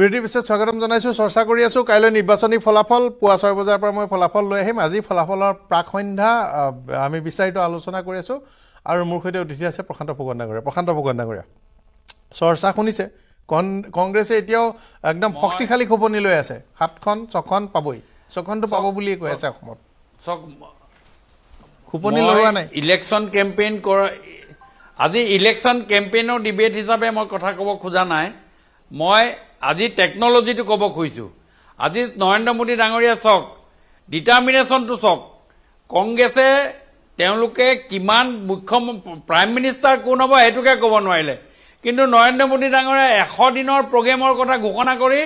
প্ৰীতি পিছে স্বাগতম জনাইছোঁ চৰ্চা কৰি আছোঁ কাইলৈ নিৰ্বাচনী ফলাফল পুৱা ছয় বজাৰ পৰা মই ফলাফল লৈ আহিম আজি ফলাফলৰ প্ৰাক সন্ধ্যা আমি বিচাৰিত আলোচনা কৰি আছোঁ আৰু মোৰ সৈতে অতিথি আছে প্ৰশান্ত ফুকন ডাঙৰীয়া প্ৰশান্ত ফুকন ডাঙৰীয়া চৰ্চা শুনিছে কন কংগ্ৰেছে এতিয়াও একদম শক্তিশালী খোপনি লৈ আছে সাতখন ছখন পাবই ছখনটো পাব বুলিয়ে কৈ আছে অসমত খোপনি লগোৱা নাই ইলেকশ্যন কেম্পেইন কৰা আজি ইলেকশ্যন কেম্পেইনৰ ডিবেট হিচাপে মই কথা ক'ব খোজা নাই মই আজি টেকনলজিটো ক'ব খুজিছোঁ আজি নৰেন্দ্ৰ মোদী ডাঙৰীয়া চাওক ডিটাৰমিনেশ্যনটো চাওক কংগ্ৰেছে তেওঁলোকে কিমান মুখ্য প্ৰাইম মিনিষ্টাৰ কোন হ'ব সেইটোকে ক'ব নোৱাৰিলে কিন্তু নৰেন্দ্ৰ মোদী ডাঙৰীয়া এশ দিনৰ প্ৰগ্ৰেমৰ কথা ঘোষণা কৰি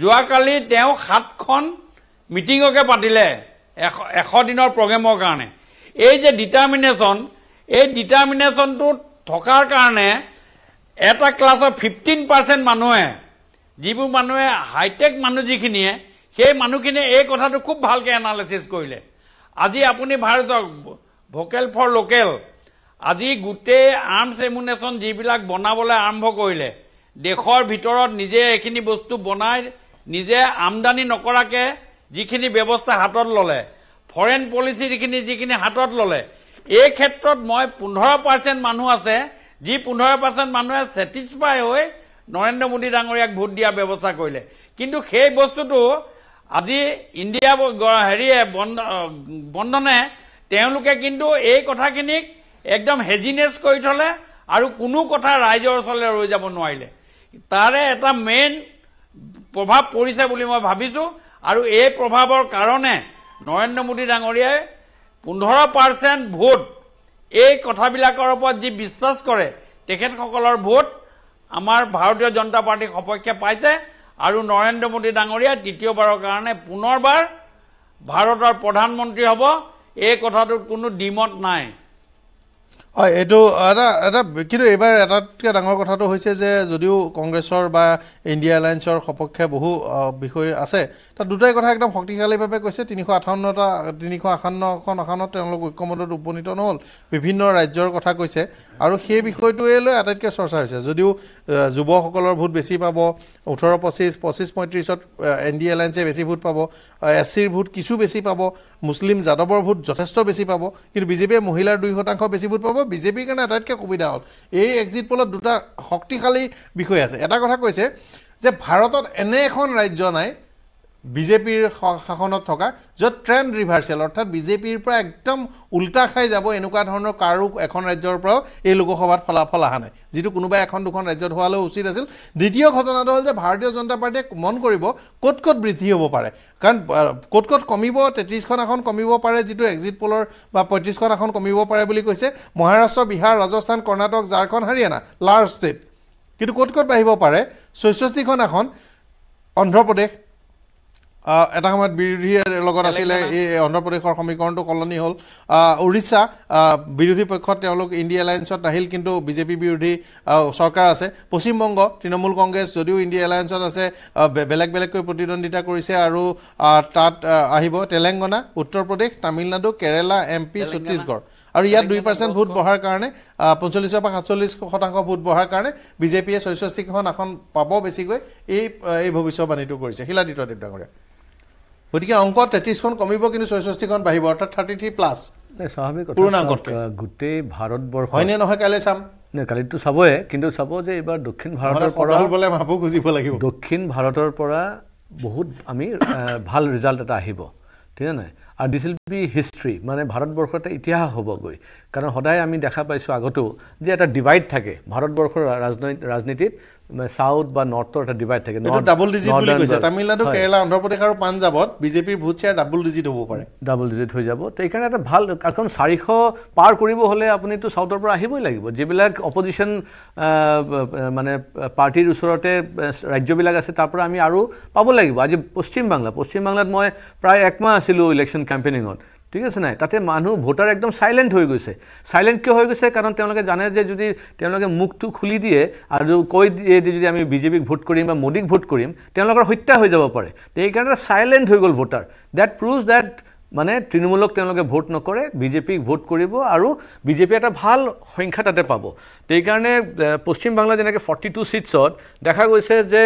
যোৱাকালি তেওঁ সাতখন মিটিঙকে পাতিলে এশ এশ দিনৰ প্ৰগ্ৰেমৰ কাৰণে এই যে ডিটাৰমিনেশ্যন এই ডিটাৰমিনেশ্যনটো থকাৰ কাৰণে এটা ক্লাছৰ ফিফটিন পাৰ্চেণ্ট মানুহে যিবোৰ মানুহে হাইটেক মানুহ যিখিনিয়ে সেই মানুহখিনিয়ে এই কথাটো খুব ভালকৈ এনালাইচিছ কৰিলে আজি আপুনি ভাৰতক ভকেল ফৰ লোকেল আজি গোটেই আৰ্মছ এমুনেশ্যন যিবিলাক বনাবলৈ আৰম্ভ কৰিলে দেশৰ ভিতৰত নিজে এইখিনি বস্তু বনাই নিজে আমদানি নকৰাকৈ যিখিনি ব্যৱস্থা হাতত ল'লে ফৰেন পলিচিখিনি যিখিনি হাতত ল'লে এই ক্ষেত্ৰত মই পোন্ধৰ পাৰ্চেণ্ট মানুহ আছে যি পোন্ধৰ পাৰ্চেণ্ট মানুহে ছেটিছফাই হৈ নৰেন্দ্ৰ মোদী ডাঙৰীয়াক ভোট দিয়াৰ ব্যৱস্থা কৰিলে কিন্তু সেই বস্তুটো আজি ইণ্ডিয়া হেৰিয়ে বন্ধনে তেওঁলোকে কিন্তু এই কথাখিনিক একদম হেজিনেছ কৰি থলে আৰু কোনো কথা ৰাইজৰ ওচৰলৈ ৰৈ যাব নোৱাৰিলে তাৰে এটা মেইন প্ৰভাৱ পৰিছে বুলি মই ভাবিছোঁ আৰু এই প্ৰভাৱৰ কাৰণে নৰেন্দ্ৰ মোদী ডাঙৰীয়াই পোন্ধৰ পাৰ্চেণ্ট ভোট এই কথাবিলাকৰ ওপৰত যি বিশ্বাস কৰে তেখেতসকলৰ ভোট আমাৰ ভাৰতীয় জনতা পাৰ্টীৰ সপক্ষে পাইছে আৰু নৰেন্দ্ৰ মোদী ডাঙৰীয়া দ্বিতীয়বাৰৰ কাৰণে পুনৰবাৰ ভাৰতৰ প্ৰধানমন্ত্ৰী হ'ব এই কথাটোত কোনো ডিমত নাই হয় এইটো এটা এটা কিন্তু এইবাৰ এটাতকৈ ডাঙৰ কথাটো হৈছে যে যদিও কংগ্ৰেছৰ বা ইণ্ডিয়া এলায়েন্সৰ সপক্ষে বহু বিষয় আছে তাত দুটাই কথা একদম শক্তিশালীভাৱে কৈছে তিনিশ আঠাৱন্নটা তিনিশ আসন্নখন আসনত তেওঁলোক ঐক্যমতত উপনীত নহ'ল বিভিন্ন ৰাজ্যৰ কথা কৈছে আৰু সেই বিষয়টোৱে লৈ আটাইতকৈ চৰ্চা হৈছে যদিও যুৱকসকলৰ ভোট বেছি পাব ওঠৰ পঁচিছ পঁচিছ পঁয়ত্ৰিছত এন ডি এলায়েন্সে বেছি ভোট পাব এছ চিৰ ভোট কিছু বেছি পাব মুছলিম যাদৱৰ ভোট যথেষ্ট বেছি পাব কিন্তু বিজেপিয়ে মহিলাৰ দুই শতাংশ বেছি ভোট পাব কৈ বিজেপিৰ কাৰণে আটাইতকৈ সুবিধা হ'ল এই এক্সিট পলত দুটা শক্তিশালী বিষয় আছে এটা কথা কৈছে যে ভাৰতত এনে এখন ৰাজ্য নাই বিজেপিৰ শাসনত থকা য'ত ট্ৰেণ্ড ৰিভাৰ্চেল অৰ্থাৎ বিজেপিৰ পৰা একদম উল্টা খাই যাব এনেকুৱা ধৰণৰ কাৰো এখন ৰাজ্যৰ পৰাও এই লোকসভাত ফলাফল অহা নাই যিটো কোনোবাই এখন দুখন ৰাজ্যত হোৱালৈ উচিত আছিল দ্বিতীয় ঘটনাটো হ'ল যে ভাৰতীয় জনতা পাৰ্টীয়ে মন কৰিব ক'ত ক'ত বৃদ্ধি হ'ব পাৰে কাৰণ ক'ত ক'ত কমিব তেত্ৰিছখন আসন কমিব পাৰে যিটো এক্সিট পলৰ বা পঁয়ত্ৰিছখন আসন কমিব পাৰে বুলি কৈছে মহাৰাষ্ট্ৰ বিহাৰ ৰাজস্থান কৰ্ণাটক ঝাৰখণ্ড হাৰিয়ানা লাৰ্জ ষ্টেট কিন্তু ক'ত ক'ত বাঢ়িব পাৰে ছয়ষষ্ঠিখন আসন অন্ধ্ৰপ্ৰদেশ এটা সময়ত বিৰোধীৰ লগত আছিলে এই অন্ধ্ৰপ্ৰদেশৰ সমীকৰণটো সলনি হ'ল উৰিষ্যা বিৰোধী পক্ষত তেওঁলোক ইণ্ডিয়া এলায়েঞ্চত আহিল কিন্তু বিজেপি বিৰোধী চৰকাৰ আছে পশ্চিমবংগ তৃণমূল কংগ্ৰেছ যদিও ইণ্ডিয়া এলায়েঞ্চত আছে বেলেগ বেলেগকৈ প্ৰতিদ্বন্দ্বিতা কৰিছে আৰু তাত আহিব তেলেংগানা উত্তৰ প্ৰদেশ তামিলনাডু কেৰেলা এম পি ছত্তীশগড় আৰু ইয়াত দুই পাৰ্চেণ্ট ভোট বঢ়াৰ কাৰণে পঞ্চল্লিছৰ পৰা সাতচল্লিছ শতাংশ ভোট বঢ়াৰ কাৰণে বিজেপিয়ে ছয়ষষ্ঠিখন আসন পাব বেছিকৈ এই এই ভৱিষ্যৎবাণীটো কৰিছে শিলাদিত্য দেৱ ডাঙৰীয়া গতিকে অংক তেত্ৰিছখন কমিব কিন্তু ছয়ষষ্ঠিখন বাঢ়িব অৰ্থাৎ থাৰ্টি থ্ৰী প্লাছ স্বাভাৱিক গোটেই ভাৰতবৰ্ষ হয়নে নহয় কাইলৈ চাম কালিতো চাবই কিন্তু চাব যে এইবাৰ দক্ষিণ ভাৰতৰ পৰা মাপো খুজিব লাগিব দক্ষিণ ভাৰতৰ পৰা বহুত আমি ভাল ৰিজাল্ট এটা আহিব ঠিক নাই আৰু দিছ উইল বি হিষ্ট্ৰী মানে ভাৰতবৰ্ষতে ইতিহাস হ'বগৈ কাৰণ সদায় আমি দেখা পাইছোঁ আগতেও যে এটা ডিভাইড থাকে ভাৰতবৰ্ষৰ ৰাজনৈ ৰাজনীতিত চাউথ বা নৰ্থৰ এটা ডিভাইড থাকে তামিলনাডু কেৰেলা অন্ধ্ৰপ্ৰদেশ আৰু পাঞ্জাৱত বিজেপিৰ ভোট চেয়াৰ ডাবল ডিজিট হ'ব পাৰে ডাবল ডিজিট হৈ যাব তো এইকাৰণে এটা ভাল কাৰণ চাৰিশ পাৰ কৰিব হ'লে আপুনিতো চাউথৰ পৰা আহিবই লাগিব যিবিলাক অপজিশ্যন মানে পাৰ্টীৰ ওচৰতে ৰাজ্যবিলাক আছে তাৰ পৰা আমি আৰু পাব লাগিব আজি পশ্চিম বাংলা পশ্চিম বাংলাত মই প্ৰায় একমাহ আছিলোঁ ইলেকশ্যন কেম্পেইনিং ঠিক আছে নাই তাতে মানুহ ভোটাৰ একদম চাইলেণ্ট হৈ গৈছে চাইলেণ্ট কিয় হৈ গৈছে কাৰণ তেওঁলোকে জানে যে যদি তেওঁলোকে মুখটো খুলি দিয়ে আৰু কৈ দিয়ে যদি আমি বিজেপিক ভোট কৰিম বা মোদীক ভোট কৰিম তেওঁলোকৰ হত্যা হৈ যাব পাৰে সেইকাৰণে চাইলেণ্ট হৈ গ'ল ভোটাৰ ডেট প্ৰুভ ডেট মানে তৃণমূলক তেওঁলোকে ভোট নকৰে বিজেপিক ভোট কৰিব আৰু বিজেপিয়ে এটা ভাল সংখ্যা তাতে পাব সেইকাৰণে পশ্চিম বাংলা যেনেকৈ ফৰ্টি টু ছিটছত দেখা গৈছে যে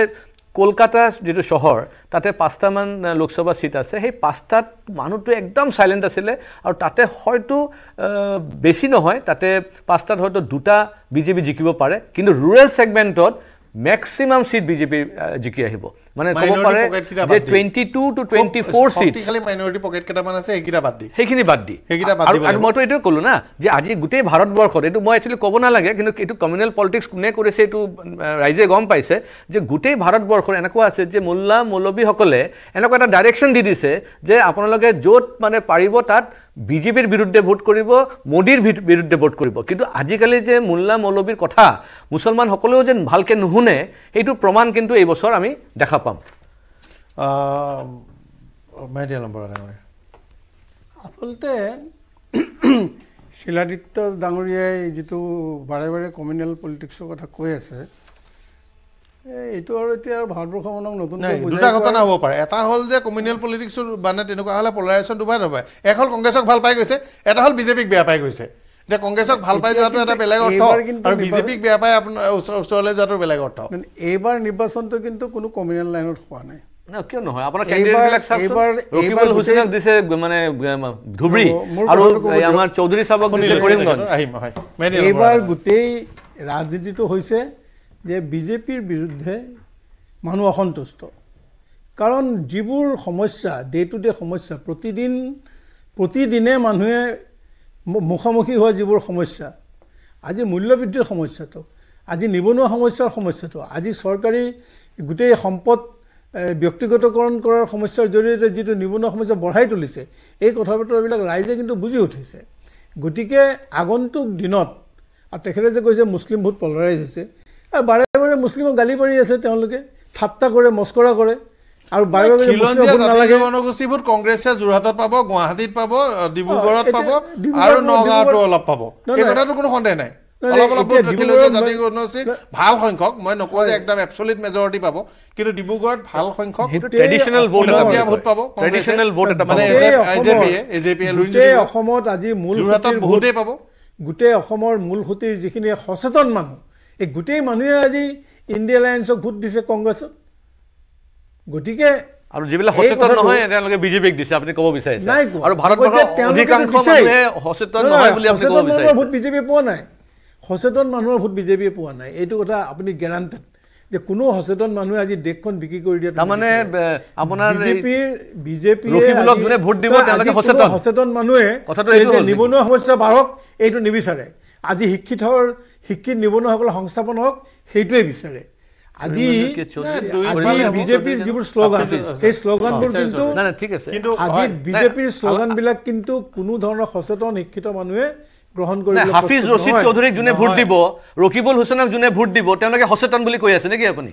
কলকাতা যিটো চহৰ তাতে পাঁচটামান লোকসভা চিট আছে সেই পাঁচটাত মানুহটো একদম চাইলেণ্ট আছিলে আৰু তাতে হয়তো বেছি নহয় তাতে পাঁচটাত হয়তো দুটা বিজেপি জিকিব পাৰে কিন্তু ৰুৰেল ছেগমেণ্টত মেক্সিমাম চিট বিজেপি জিকি আহিব মানে ক'ব পাৰে যে twenty two to twenty four seat খালী মাইনৰিটি পকেট কেইটামান আছে সেইকেইটা বাদ দি সেইখিনি বাদ দি আৰু মইতো এইটোৱে ক'লোঁ না যে আজি গোটেই ভাৰতবৰ্ষত এইটো মই একচুৱেলি ক'ব নালাগে কিন্তু এইটো কমিউনেল পলিটিক্স কোনে কৰিছে এইটো ৰাইজে গম পাইছে যে গোটেই ভাৰতবৰ্ষৰ এনেকুৱা আছে যে মোল্লা মৌলবীসকলে এনেকুৱা এটা ডাইৰেকশ্যন দি দিছে যে আপোনালোকে য'ত মানে পাৰিব তাত বিজেপিৰ বিৰুদ্ধে ভোট কৰিব মোদীৰ বিৰুদ্ধে ভোট কৰিব কিন্তু আজিকালি যে মোল্লা মৌলবীৰ কথা মুছলমানসকলেও যেন ভালকৈ নুশুনে সেইটো প্ৰমাণ কিন্তু এইবছৰ আমি দেখা পাওঁ পাম আচলতে শিলাদিত্য ডাঙৰীয়াই যিটো বাৰে বাৰে কমিউনেল পলিটিক্সৰ কথা কৈ আছে এইটো আৰু এতিয়া আৰু ভাৰতবৰ্ষখনক নতুন দুটা ঘটনা হ'ব পাৰে এটা হ'ল যে কমিউনিয়েল পলিটিক্সটো মানে তেনেকুৱা হ'লে পলাৰাইজেশ্যন ভাল নাপায় এক হ'ল কংগ্ৰেছক ভাল পাই গৈছে এটা হ'ল বিজেপিক বেয়া পাই গৈছে এতিয়া কংগ্ৰেছক ভাল পাই যোৱাটো এটা বেলেগ অৰ্থ আৰু বিজেপিক বেয়া পাই আপোনাৰ ওচৰ ওচৰলৈ যোৱাটো বেলেগ অৰ্থ এইবাৰ নিৰ্বাচনটো কিন্তু কোনো কমিউনেল লাইনত হোৱা নাই এইবাৰ গোটেই ৰাজনীতিটো হৈছে যে বিজেপিৰ বিৰুদ্ধে মানুহ অসন্তুষ্ট কাৰণ যিবোৰ সমস্যা ডে টু ডে সমস্যা প্ৰতিদিন প্ৰতিদিনে মানুহে মুখামুখি হোৱা যিবোৰ সমস্যা আজি মূল্যবৃদ্ধিৰ সমস্যাটো আজি নিবনুৱা সমস্যাৰ সমস্যাটো আজি চৰকাৰী গোটেই সম্পদ ব্যক্তিগতকৰণ কৰাৰ সমস্যাৰ জৰিয়তে যিটো নিবনুৱা সমস্যা বঢ়াই তুলিছে এই কথা বতৰাবিলাক ৰাইজে কিন্তু বুজি উঠিছে গতিকে আগন্তুক দিনত আৰু তেখেতে যে কৈছে মুছলিম ভোট পলৰাইজ হৈছে আৰু বাৰে বাৰে মুছলিমক গালি পাৰি আছে তেওঁলোকে ঠাট্টা কৰে মস্কৰা কৰে জনগোষ্ঠীবোৰ কংগ্ৰেছে যোৰহাটত পাব গুৱাহাটীত পাব ডিব্ৰুগড়ত পাব আৰু নগাঁৱতো অলপ পাব কথাটো কোনো সন্দেহ নাই গোটেই অসমৰ মূল সুঁতিৰ যিখিনি সচেতন মানুহ এই গোটেই মানুহে আজি ইণ্ডিয়া এলায়েন্সক ভোট দিছে কংগ্ৰেছত গতিকে আৰু যিবিলাক সচেতন নহয় তেওঁলোকে বিজেপিক দিছে আপুনি ক'ব বিচাৰিছে নাই আৰু ভাৰতবৰ্ষত বিজেপিয়ে পোৱা নাই সচেতন মানুহৰ ভোট বিজেপিয়ে পোৱা নাই এইটো কথা আপুনি গেৰাণ্টেড যে কোনো সচেতন মানুহে আজি দেশখন বিক্ৰী কৰি দিয়ে তাৰমানে আপোনাৰ বিজেপিৰ বিজেপিয়ে ভোট দিব সচেতন মানুহে নিবনুৱা সমস্যা বাঢ়ক এইটো নিবিচাৰে আজি শিক্ষিত শিক্ষিত নিবনুৱাসকলৰ সংস্থাপন হওক সেইটোৱে বিচাৰে আজি আজি বিজেপিৰ যিবোৰ শ্লোগান সেই শ্লোগানবোৰ কিন্তু কিন্তু আজি বিজেপিৰ শ্লোগানবিলাক কিন্তু কোনো ধৰণৰ সচেতন শিক্ষিত মানুহে হাফিজ ৰচিদ চৌধুৰীক যোনে ভোট দিব ৰকিবুল হুছেনক যোনে ভোট দিব তেওঁলোকে সচেতন বুলি কৈ আছে নেকি আপুনি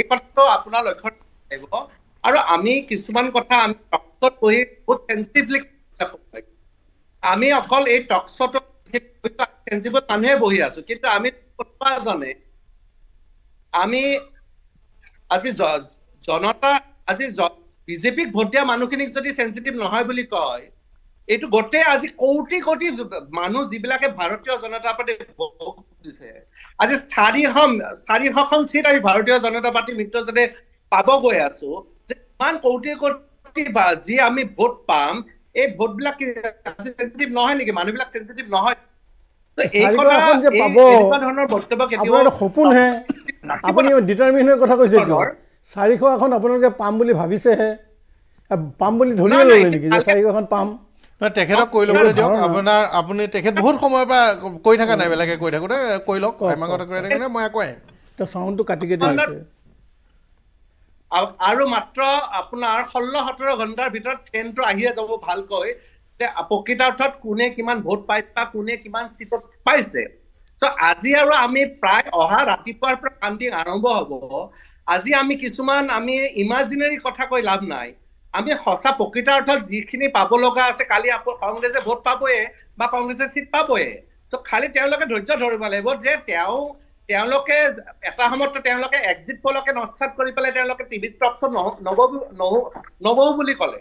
এই কথাটো আপোনাৰ লক্ষ্য লাগিব আৰু আমি কিছুমান কথা আমি টক্সত বহি বহুত চেঞ্চিটিভলি আমি অকল এই টক্সটো মানুহে বহি আছো কিন্তু আমি জানে আমি আজি জনতা আজি বিজেপিক ভোট দিয়া মানুহখিনিক যদি চেঞ্চিটিভ নহয় বুলি কয় এইটো গোটেই আজি কৌটি কোটি মানুহ যিবিলাকে ভাৰতীয় জনতা পাৰ্টি ভোট দিছে আজি চাৰিশম চাৰিশখন ছিট আমি ভাৰতীয় জনতা পাৰ্টি মিত্ৰজনে পাব গৈ আছো যে ইমান কৌটি কৌটি বা যি আমি ভোট পাম এই ভোটবিলাক চেঞ্চিটিভ নহয় নেকি মানুহবিলাক চেঞ্চিটিভ নহয় চাৰিশ আসন আপোনালোকে পাম বুলি ভাবিছেহে পাম বুলি ধৰিব লাগে নেকি চাৰিশ এখন পাম নহয় তেখেতক কৈ ল'বলৈ দিয়ক আপোনাৰ আপুনি তেখেত বহুত সময়ৰ পৰা কৈ থকা নাই বেলেগে কৈ থাকোঁতে কৈ লওক মই আকৌ আহিম আৰু মাত্ৰ আপোনাৰ ষোল্ল সোতৰ ঘণ্টাৰ ভিতৰত ট্ৰেইনটো আহিয়ে যাব ভালকৈ প্ৰকৃতাৰ্থত কোনে কিমান ভোট পাইছে বা কোনে কিমান চিটত পাইছে ত' আজি আৰু আমি প্ৰায় অহা ৰাতিপুৱাৰ পৰা কাউণ্টিং আৰম্ভ হ'ব আজি আমি কিছুমান আমি ইমাজিনেৰী কথা কৈ লাভ নাই আমি সঁচা প্ৰকৃতাৰ্থত যিখিনি পাব লগা আছে কালি কংগ্ৰেছে ভোট পাবয়ে বা কংগ্ৰেছে চিট পাবয়ে চ' খালি তেওঁলোকে ধৈৰ্য ধৰিব লাগিব যে তেওঁ তেওঁলোকে এটা সময়ত তেওঁলোকে এক্সিট পলকে নচ্ছাদ কৰি পেলাই তেওঁলোকে টিভিত টক শ্ব' নহ'ব নহ'ব বুলি ক'লে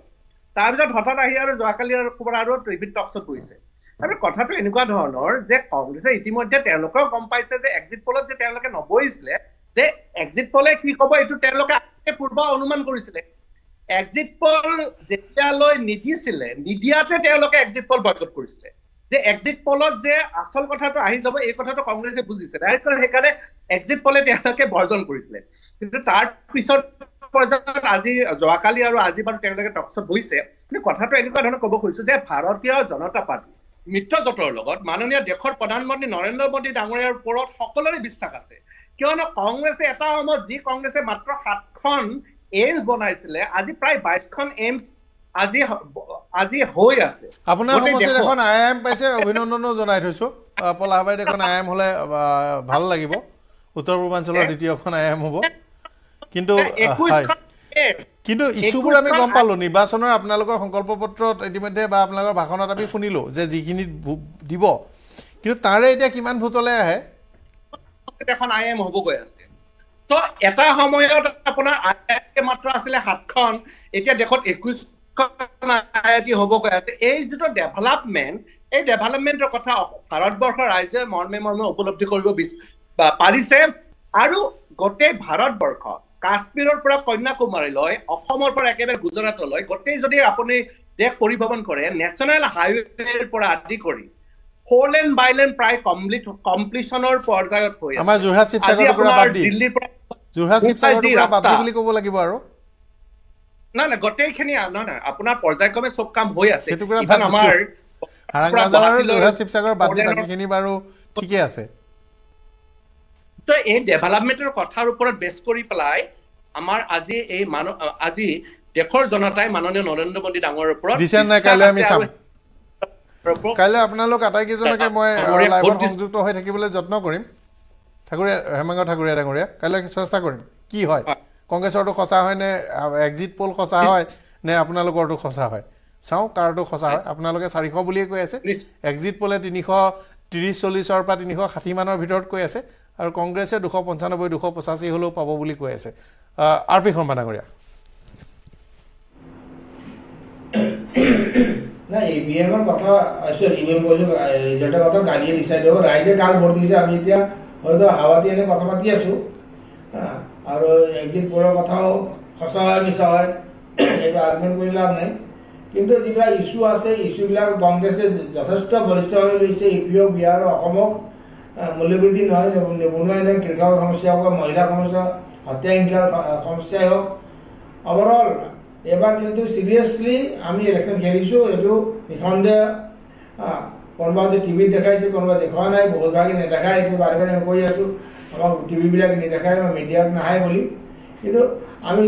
তাৰপিছত হঠাৎ আহি আৰু যোৱাকালি আৰু আৰু টিভিত টক শ্ব'ত বহিছে তাৰপিছত কথাটো এনেকুৱা ধৰণৰ যে কংগ্ৰেছে ইতিমধ্যে তেওঁলোকেও গম পাইছে যে এক্সিট পলত যে তেওঁলোকে নবহিছিলে যে এক্সিট পলে কি ক'ব এইটো তেওঁলোকে পূৰ্ব অনুমান কৰিছিলে এক্সিট পল যেতিয়ালৈ নিদিছিলে নিদিয়াতে তেওঁলোকে এক্সিট পল বয়কট কৰিছিলে যে এক্সিট পলত যে আচল কথাটো আহি যাব এই কথাটো কংগ্ৰেছে বুজিছে সেইকাৰণে এক্সিট পলে তেওঁলোকে বৰ্জন কৰিছিলে কিন্তু তাৰ পিছত পৰ্যায়ত আজি যোৱাকালি আৰু আজি বাৰু তেওঁলোকে টকচত বহিছে কিন্তু কথাটো এনেকুৱা ধৰণে ক'ব খুজিছো যে ভাৰতীয় জনতা পাৰ্টী মিত্ৰজোঁটৰ লগত মাননীয় দেশৰ প্ৰধানমন্ত্ৰী নৰেন্দ্ৰ মোদী ডাঙৰীয়াৰ ওপৰত সকলোৰে বিশ্বাস আছে কিয়নো কংগ্ৰেছে এটা সময়ত যি কংগ্ৰেছে মাত্ৰ সাতখন এইমছ বনাইছিলে আজি প্ৰায় বাইছখন এইমছ আজি আজি হৈ আছে আপোনাৰ সমষ্টিত এখন আই এম পাইছে অভিনন্দনো জনাই থৈছোঁ পলাহবাৰীত এখন আই এম হ'লে ভাল লাগিব উত্তৰ পূৰ্বাঞ্চলৰ দ্বিতীয়খন আই এম হ'ব কিন্তু কিন্তু ইছ্যুবোৰ আমি গম পালোঁ নিৰ্বাচনৰ আপোনালোকৰ সংকল্প পত্ৰত ইতিমধ্যে বা আপোনালোকৰ ভাষণত আমি শুনিলোঁ যে যিখিনি দিব কিন্তু তাৰে এতিয়া কিমান ভোটলৈ আহে এখন আই এম হবগৈ আছে তো এটা সময়ত আপোনাৰ আই আই টি মাত্ৰ আছিলে সাতখন এতিয়া দেশত একৈশখন আই আই টি হ'ব গৈ আছে এই যিটো ডেভেলপমেণ্ট এই ডেভেলপমেণ্টৰ কথা ভাৰতবৰ্ষৰ ৰাইজে মৰ্মে মৰ্মে উপলব্ধি কৰিব পাৰিছে আৰু গোটেই ভাৰতবৰ্ষ কাশ্মীৰৰ পৰা কন্যাকুমাৰীলৈ অসমৰ পৰা একেবাৰে গুজৰাটলৈ গোটেই যদি আপুনি দেশ পৰিভ্ৰমণ কৰে নেশ্যনেল হাইৱেৰ পৰা আদি কৰি ফ'ৰ লেন বাই লেন প্ৰায় কমপ্লিট কমপ্লিশ্যনৰ পৰ্যায়ত হৈ আছে আজি দিল্লীৰ পৰা আটাইকেইজনকে মই সংযুক্ত হৈ থাকিবলৈ যত্ন কৰিম ঠাকুৰিয়া হেমাঙ্গ ঠাকুৰিয়া ডাঙৰিয়া কাইলে চেষ্টা কৰিম কি হয় কংগ্রেসের তো সচা হয় না এক্সিট পোল সচা হয় নে আপনার তো হয় চাও কার তো হয় আপনাদের চারিশ বলিয়ে কে আছে এক্সিট পোলে তিনশ ত্রিশ চল্লিশের পর তিনশ ষাঠি মানের ভিতর আছে আর কংগ্রেসে দুশো পঞ্চানব্বই দুশো পঁচাশি হলেও পাব বুলি কৈ আছে আৰ পি শৰ্মা ডাঙৰীয়া না ই ভি এমৰ কথা আসলে ইভিএম বলছো ৰিজাল্টেৰ কথা গালিয়ে দিছে ৰাইজে কাল ভোট দিয়েছে আমি এটা হয়তো হাৱা দি এনেকৈ কথা পাতি আছোঁ আৰু এক্সিট পোলৰ কথাও সঁচা হয় মিছা হয় সেইবিলাক আৰ্গুমেণ্ট কৰি লাভ নাই কিন্তু যিবিলাক ইছ্যু আছে ইছ্যুবিলাক কংগ্ৰেছে যথেষ্ট বলিষ্ঠভাৱে লৈছে ইউ পি অ' বিহাৰ অসমক মূল্যবৃদ্ধি নহয় নিবনুৱা এনে কৃষকৰ সমস্যা হওক বা মহিলাৰ সমস্যা হত্যা হত্যাসংখ্যাৰ সমস্যাই হওক অভাৰঅল এইবাৰ কিন্তু চিৰিয়াছলি আমি ইলেকশ্যন খেলিছোঁ এইটো নিঃসন্দেহ কোনোবা যদি টিভিত দেখাইছে কোনোবা দেখুৱা নাই বহুতভাগে নেদেখায় এইটো বাৰে বাৰে কৈ আছোঁ আমাক টিভিবিলাক নেদেখায় বা মিডিয়াত নাহে বুলি কিন্তু আজানি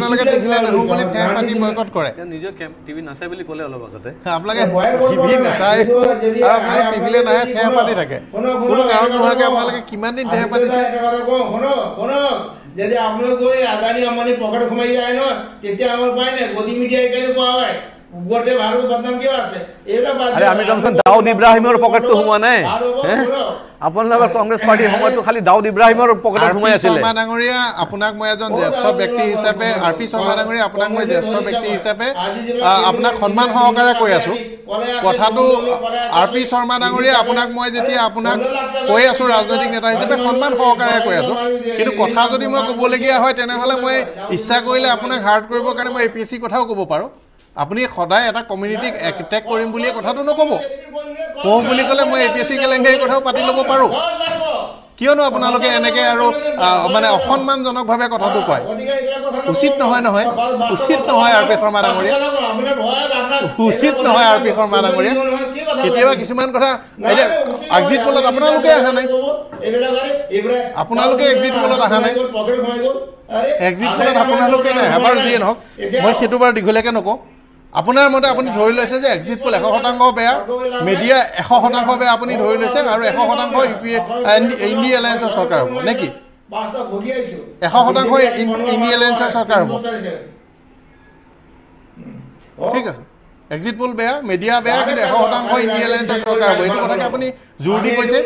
অমানি পকেট সোমাই যায় নহয় তেতিয়া আমাৰ উপায় নাই গদি মিডিয়াই কেনেকুৱা হয় গোটেই ভাৰত বদনাম কিয় আছে এইবিলাক আমি দেখোন দাউদ ইব্ৰাহিমৰ পকেটটো সোমোৱা নাই আপোনালোকৰ কংগ্ৰেছ পাৰ্টীৰ সময়তো খালী দাউদ ইব্ৰাহিমৰ পকেটত সোমাই আছিল শৰ্মা ডাঙৰীয়া আপোনাক মই এজন জ্যেষ্ঠ ব্যক্তি হিচাপে আৰ পি শৰ্মা ডাঙৰীয়া আপোনাক মই জ্যেষ্ঠ ব্যক্তি হিচাপে আপোনাক সন্মান সহকাৰে কৈ আছো কথাটো আৰ পি শৰ্মা ডাঙৰীয়া আপোনাক মই যেতিয়া আপোনাক কৈ আছো ৰাজনৈতিক নেতা হিচাপে সন্মান সহকাৰে কৈ আছো কিন্তু কথা যদি মই ক'বলগীয়া হয় তেনেহ'লে মই ইচ্ছা কৰিলে আপোনাক হাৰ্ট কৰিবৰ কাৰণে মই এ পি এছ চি কথাও ক'ব পাৰোঁ আপুনি সদায় এটা কমিউনিটিক এটেক কৰিম বুলিয়ে কথাটো নক'ব কওঁ বুলি ক'লে মই এ পি এছ চি কেলেংকাৰীৰ কথাও পাতি ল'ব পাৰোঁ কিয়নো আপোনালোকে এনেকৈ আৰু মানে অসন্মানজনকভাৱে কথাটো কয় উচিত নহয় নহয় উচিত নহয় আৰ পি শৰ্মা ডাঙৰীয়া উচিত নহয় আৰ পি শৰ্মা ডাঙৰীয়া কেতিয়াবা কিছুমান কথা এতিয়া এক্সিট পলত আপোনালোকে অহা নাই আপোনালোকে এক্সিট পলত অহা নাই এক্সিট পলত আপোনালোকে নাই এবাৰ যিয়ে নহওক মই সেইটো বাৰু দীঘলীয়াকৈ নকওঁ আপোনাৰ মতে আপুনি ধৰি লৈছে যে এক্সিট পল এশ শতাংশ বেয়া মিডিয়া এশ শতাংশ বেয়া আপুনি ধৰি লৈছে আৰু এশ শতাংশ ইউ পি ইণ্ডিয়া এলায়েন্সৰ চৰকাৰ হ'ব নে কি এশ শতাংশ ইণ্ডিয়া এলায়েঞ্চৰ চৰকাৰ হ'ব ঠিক আছে এক্সিট পল বেয়া মিডিয়া বেয়া কিন্তু এশ শতাংশ ইণ্ডিয়া এলায়েন্সৰ চৰকাৰ হ'ব এইটো কথাকে আপুনি জোৰ দি কৈছে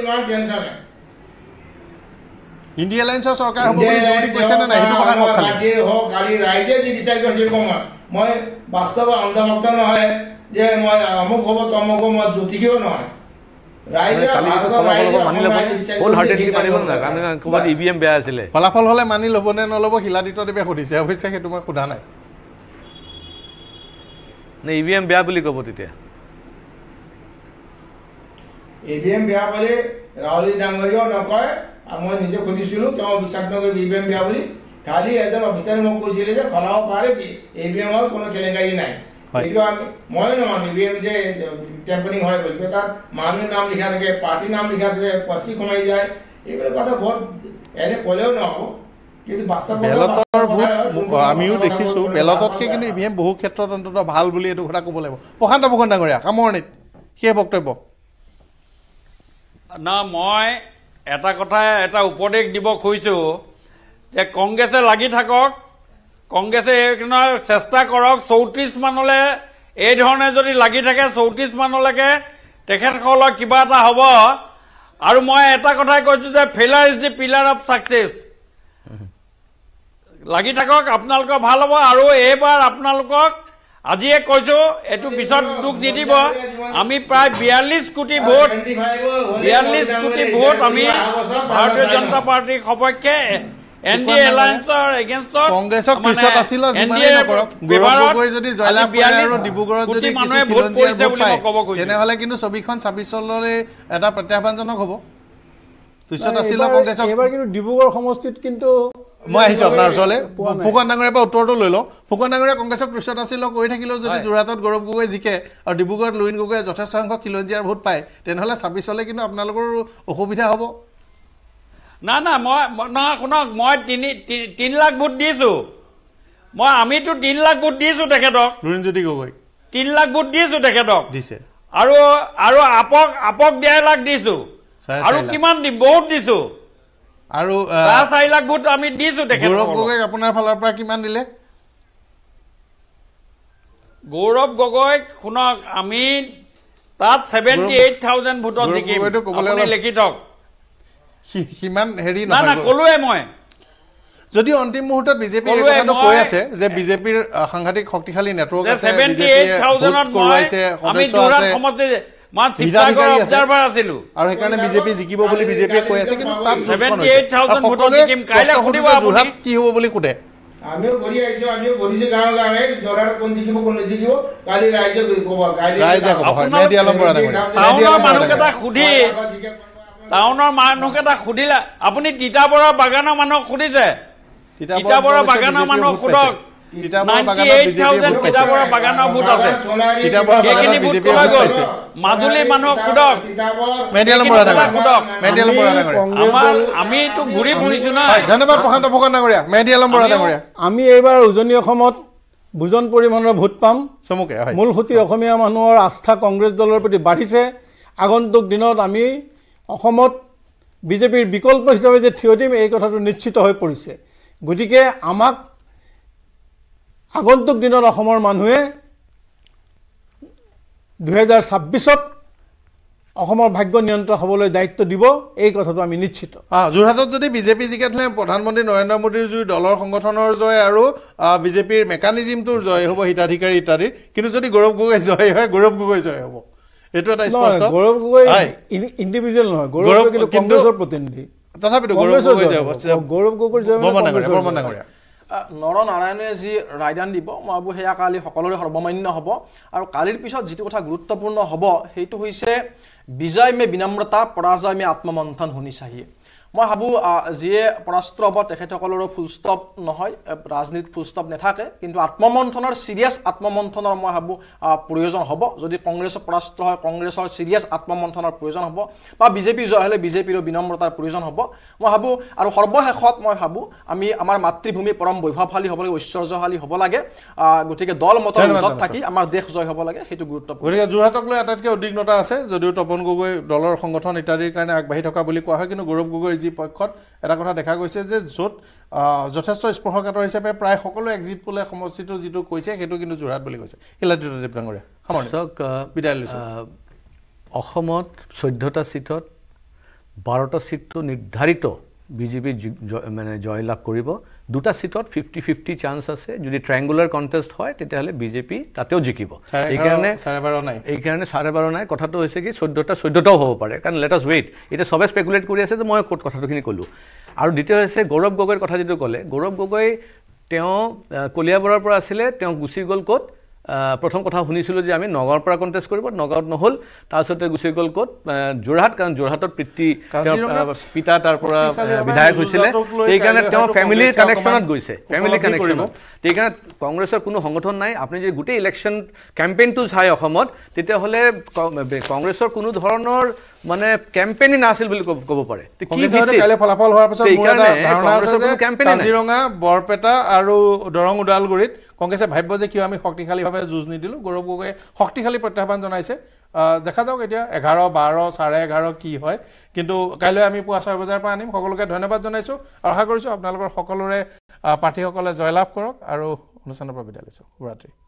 ইণ্ডি এলায়েন্সৰ চৰকাৰ হ'ব বুলি জৰুৰী কৈছে নে নাই সেইটো কথা মই খালি হওক কালি ৰাইজে যি বিচাৰি কৈছিল কওঁ মই বাস্তৱৰ অন্তৰ্ভুক্ত নহয় যে মই অমুক হ'ব তমুক মই জ্যোতিষীও নহয় ফলাফল হলে মানি ল'ব নে নল'ব শিলাদিত্যদেৱে সুধিছে অৱশ্যে সেইটো মই সোধা নাই বুলি ক'ব তেতিয়া ই ভি নকয় মই নিজে খুজিছিলোঁ তেওঁ বিশ্বাস নকৰি ই এম বেয়া বুলি খালী এজন অফিচাৰে মোক কৈছিলে যে খলাব পাৰে কি ই ভি এমৰ কোনো কেনেকাৰী নাই সেইটো আমি ময়ো নামানো ই এম যে টেম্পনিং হয় বুলি তাত মানুহ নাম লিখা থাকে পাৰ্টীৰ নাম লিখা থাকে পাচি কমাই যায় এইবিলাক কথা বহুত এনে ক'লেও নহ'ব আমিও দেখিছোঁ বেলততকৈ বহু ক্ষেত্ৰত অন্তত ভাল বুলি এইটো কথা ক'ব লাগিব প্ৰশান্ত ভূষণ ডাঙৰীয়া সামৰণিত সেই বক্তব্য মই এটা কথা এটা উপদেশ দিব খুজিছো যে কংগ্ৰেছে লাগি থাকক কংগ্ৰেছে এইখিনি চেষ্টা কৰক চৌত্ৰিছ মানলে এই ধৰণে যদি লাগি থাকে চৌত্ৰিছ মানলৈকে তেখেতসকলৰ কিবা এটা হ'ব আৰু মই এটা কথাই কৈছো যে failure is the pillar of success লাগি থাকক আপোনালোকৰ ভাল হ'ব আৰু এইবাৰ আপোনালোকক আজিয়ে কৈছো এইটো পিছত দুখ নিদিব আমি প্ৰায় বিয়াল্লিছ কোটি ভোট বিয়াল্লিছ কোটি ভোট আমি ভাৰতীয় জনতা পাৰ্টীৰ সপক্ষে এন ডি এলায়েন্সৰ এগেনষ্টত কংগ্ৰেছৰ পিছত আছিল এন ডি তেনেহলে কিন্তু ছবিখন ছাব্বিছলৈ এটা প্ৰত্যাহ্বানজনক হ'ব পিছত আছিল কংগ্ৰেছৰ এইবাৰ কিন্তু ডিব্ৰুগড় সমষ্টিত কিন্তু মই আহিছোঁ আপোনাৰ ওচৰলৈ ফুকন ডাঙৰীয়া পৰা উত্তৰটো লৈ লওঁ ফুকন ডাঙৰীয়া কংগ্ৰেছৰ পিছত আছিল কৈ থাকিলেও যদি যোৰহাটত গৌৰৱ গগৈ জিকে আৰু ডিব্ৰুগড়ত লুইন গগৈয়ে যথেষ্ট সংখ্যক খিলঞ্জীয়াৰ ভোট পায় তেনেহ'লে ছাব্বিছলৈ কিন্তু আপোনালোকৰো অসুবিধা হ'ব না না মই নহয় শুনক মই তিনি তিনি লাখ ভোট দিছোঁ মই আমিতো তিনি লাখ ভোট দিছোঁ তেখেতক ৰুণজ্যোতি গগৈ তিনি লাখ ভোট দিছোঁ তেখেতক দিছে আৰু আৰু আপক আপক ডেৰ লাখ দিছোঁ আৰু কিমান দিম বহুত দিছোঁ আৰু পাঁচ চাৰি লাখ ভোট আমি দিছো তেখেত গৌৰৱ গগৈক আপোনাৰ ফালৰ পৰা কিমান দিলে গৌৰৱ গগৈক শুনক আমি তাত ছেভেণ্টি এইট থাউজেণ্ড ভোটত জিকিম আপুনি লিখি থওক সিমান হেৰি নহয় না কলোৱে মই যদি অন্তিম মুহূৰ্তত বিজেপি কৈ আছে যে বিজেপিৰ সাংঘাতিক শক্তিশালী নেটৱৰ্ক আছে টাউনৰ মানুহকেইটা সুধিলে আপুনি তিতাবৰৰ বাগানৰ মানুহক সুধিছে তিতাবৰৰ বাগানৰ মানুহক সোধক আমি এইবাৰ উজনি অসমত ভোজন পৰিমাণৰ ভোট পাম চমুকে মূল সুতি অসমীয়া মানুহৰ আস্থা কংগ্ৰেছ দলৰ প্ৰতি বাঢ়িছে আগন্তুক দিনত আমি অসমত বিজেপিৰ বিকল্প হিচাপে যে থিয় দিম এই কথাটো নিশ্চিত হৈ পৰিছে গতিকে আমাক আগন্তুক দিনত অসমৰ মানুহে দুহেজাৰ ছাব্বিছত অসমৰ ভাগ্য নিয়ন্ত্ৰণ হ'বলৈ দায়িত্ব দিব এই কথাটো আমি নিশ্চিত যোৰহাটত যদি বিজেপি জিকেতলে প্ৰধানমন্ত্ৰী নৰেন্দ্ৰ মোদীৰ যদি দলৰ সংগঠনৰ জয় আৰু বিজেপিৰ মেকানিজিমটোৰ জয় হ'ব হিতাধিকাৰী ইত্যাদি কিন্তু যদি গৌৰৱ গগৈ জয় হয় গৌৰৱ গগৈ জয় হ'ব এইটো এটা স্পষ্ট গৌৰৱ গগৈ ইণ্ডিভিজুৱেল নহয় গৌৰৱ কংগ্ৰেছৰ প্ৰতিনিধি তথাপিতো গৌৰৱ গগৈ জয় হ'ব গৌৰৱ গগৈ জয় বৰ্মন নৰনাৰায়ণে যি ৰায়দান দিব মই ভাবোঁ সেয়া কালি সকলোৰে সৰ্বমান্য হ'ব আৰু কালিৰ পিছত যিটো কথা গুৰুত্বপূৰ্ণ হ'ব সেইটো হৈছে বিজয় মে বিনম্ৰতা পৰাজয় মে আত্মমন্থন শুনিচাহিয়ে মই ভাবোঁ যিয়ে পৰাস্ত হ'ব তেখেতসকলৰো ফুলষ্টপ নহয় ৰাজনীতিত ফুলষ্টপ নাথাকে কিন্তু আত্মমন্থনৰ ছিৰিয়াছ আত্মমন্থনৰ মই ভাবোঁ প্ৰয়োজন হ'ব যদি কংগ্ৰেছ পৰাস্ত হয় কংগ্ৰেছৰ ছিৰিয়াছ আত্মমন্থনৰ প্ৰয়োজন হ'ব বা বিজেপি জয় হ'লে বিজেপিৰো বিনম্ৰতাৰ প্ৰয়োজন হ'ব মই ভাবোঁ আৰু সৰ্বশেষত মই ভাবোঁ আমি আমাৰ মাতৃভূমি পৰম বৈভৱশালী হ'ব লাগে ঐশ্বৰ্যশালী হ'ব লাগে গতিকে দল মত থাকি আমাৰ দেশ জয় হ'ব লাগে সেইটো গুৰুত্বপূৰ্ণ গতিকে যোৰহাটক লৈ আটাইতকৈ উদ্বিগ্নতা আছে যদিও তপন গগৈ দলৰ সংগঠন ইত্যাদিৰ কাৰণে আগবাঢ়ি থকা বুলি কোৱা হয় কিন্তু গৌৰৱ গগৈ যি পক্ষত এটা কথা দেখা গৈছে যে য'ত যথেষ্ট স্পৰ্শকাতৰ হিচাপে প্ৰায় সকলো এক্সিট পোলে সমষ্টিটো যিটো কৈছে সেইটো কিন্তু যোৰহাট বুলি কৈছে শিলাদিত্য দেৱ ডাঙৰীয়া বিদায় অসমত চৈধ্যটা চিটত বাৰটা চিটটো নিৰ্ধাৰিত বিজেপি মানে জয়লাভ কৰিব দুটা চিটত ফিফটি ফিফটি চান্স আছে যদি ট্ৰেংগুলাৰ কণ্টেষ্ট হয় তেতিয়াহ'লে বিজেপি তাতেও জিকিব এইকাৰণে এইকাৰণে চাৰে বাৰ নাই কথাটো হৈছে কি চৈধ্যটা চৈধ্যটাও হ'ব পাৰে কাৰণ লেট আছ ৱেইট এতিয়া চবে স্পেকুলেট কৰি আছে যে মই ক'ত কথাটোখিনি ক'লোঁ আৰু দ্বিতীয় হৈছে গৌৰৱ গগৈৰ কথা যিটো ক'লে গৌৰৱ গগৈ তেওঁ কলিয়াবৰৰ পৰা আছিলে তেওঁ গুচি গ'ল ক'ত প্ৰথম কথা শুনিছিলোঁ যে আমি নগাঁৱৰ পৰা কণ্টেষ্ট কৰিব নগাঁৱত নহ'ল তাৰপিছতে গুচি গ'ল ক'ত যোৰহাট কাৰণ যোৰহাটত পিতৃ পিতা তাৰ পৰা বিধায়ক হৈছিলে সেইকাৰণে তেওঁ ফেমিলিৰ কানেকশ্যনত গৈছে ফেমিলি কানেকশ্যনত সেইকাৰণে কংগ্ৰেছৰ কোনো সংগঠন নাই আপুনি যদি গোটেই ইলেকশ্যন কেম্পেইনটো চাই অসমত তেতিয়াহ'লে কংগ্ৰেছৰ কোনো ধৰণৰ মানে কেম্পেইনই নাছিল বুলি ক'ব পাৰে কালি ফলাফল হোৱাৰ পিছত কাজিৰঙা বৰপেটা আৰু দৰং ওদালগুৰিত কংগ্ৰেছে ভাবিব যে কিয় আমি শক্তিশালীভাৱে যুঁজ নিদিলোঁ গৌৰৱ গগৈয়ে শক্তিশালী প্ৰত্যাহ্বান জনাইছে দেখা যাওক এতিয়া এঘাৰ বাৰ চাৰে এঘাৰ কি হয় কিন্তু কাইলৈ আমি পুৱা ছয় বজাৰ পৰা আনিম সকলোকে ধন্যবাদ জনাইছোঁ আৰু আশা কৰিছোঁ আপোনালোকৰ সকলোৰে প্ৰাৰ্থীসকলে জয়লাভ কৰক আৰু অনুষ্ঠানৰ পৰা বিদায় লৈছোঁ শুভৰাত্ৰি